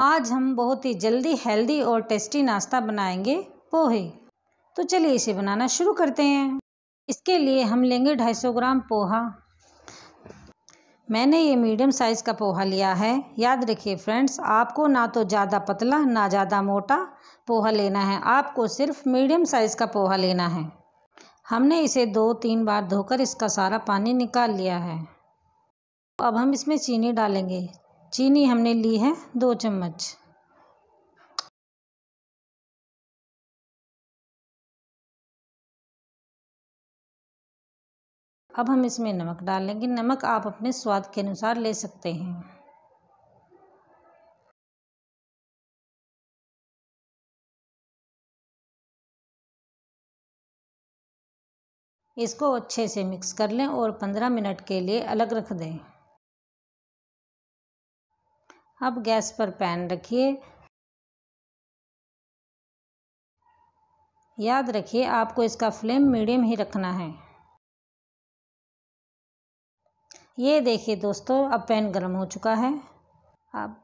आज हम बहुत ही जल्दी हेल्दी और टेस्टी नाश्ता बनाएंगे पोहे तो चलिए इसे बनाना शुरू करते हैं इसके लिए हम लेंगे 250 ग्राम पोहा मैंने ये मीडियम साइज़ का पोहा लिया है याद रखिए फ्रेंड्स आपको ना तो ज़्यादा पतला ना ज़्यादा मोटा पोहा लेना है आपको सिर्फ मीडियम साइज़ का पोहा लेना है हमने इसे दो तीन बार धोकर इसका सारा पानी निकाल लिया है अब हम इसमें चीनी डालेंगे चीनी हमने ली है दो चम्मच अब हम इसमें नमक डाल लेंगे नमक आप अपने स्वाद के अनुसार ले सकते हैं इसको अच्छे से मिक्स कर लें और 15 मिनट के लिए अलग रख दें अब गैस पर पैन रखिए याद रखिए आपको इसका फ्लेम मीडियम ही रखना है ये देखिए दोस्तों अब पैन गर्म हो चुका है अब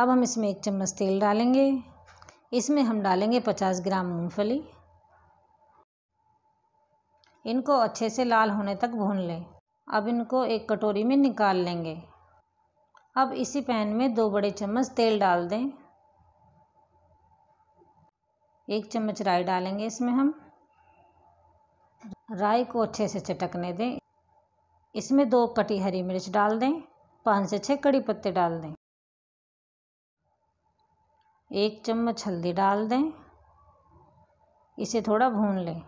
अब हम इसमें एक चम्मच तेल डालेंगे इसमें हम डालेंगे पचास ग्राम मूंगफली इनको अच्छे से लाल होने तक भून लें अब इनको एक कटोरी में निकाल लेंगे अब इसी पैन में दो बड़े चम्मच तेल डाल दें एक चम्मच राई डालेंगे इसमें हम राई को अच्छे से चटकने दें इसमें दो कटी हरी मिर्च डाल दें पाँच से छः कड़ी पत्ते डाल दें एक चम्मच हल्दी डाल दें इसे थोड़ा भून लें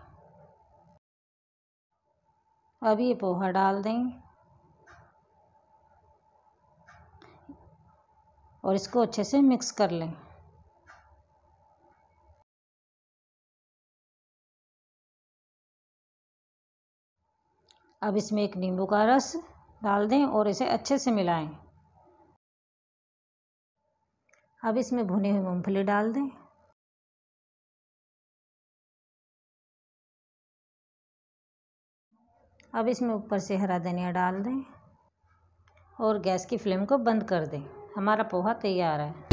अब ये पोहा डाल दें और इसको अच्छे से मिक्स कर लें अब इसमें एक नींबू का रस डाल दें और इसे अच्छे से मिलाएं अब इसमें भुनी हुई मूंगफली डाल दें अब इसमें ऊपर से हरा धनिया डाल दें और गैस की फ्लेम को बंद कर दें हमारा पोहा तैयार है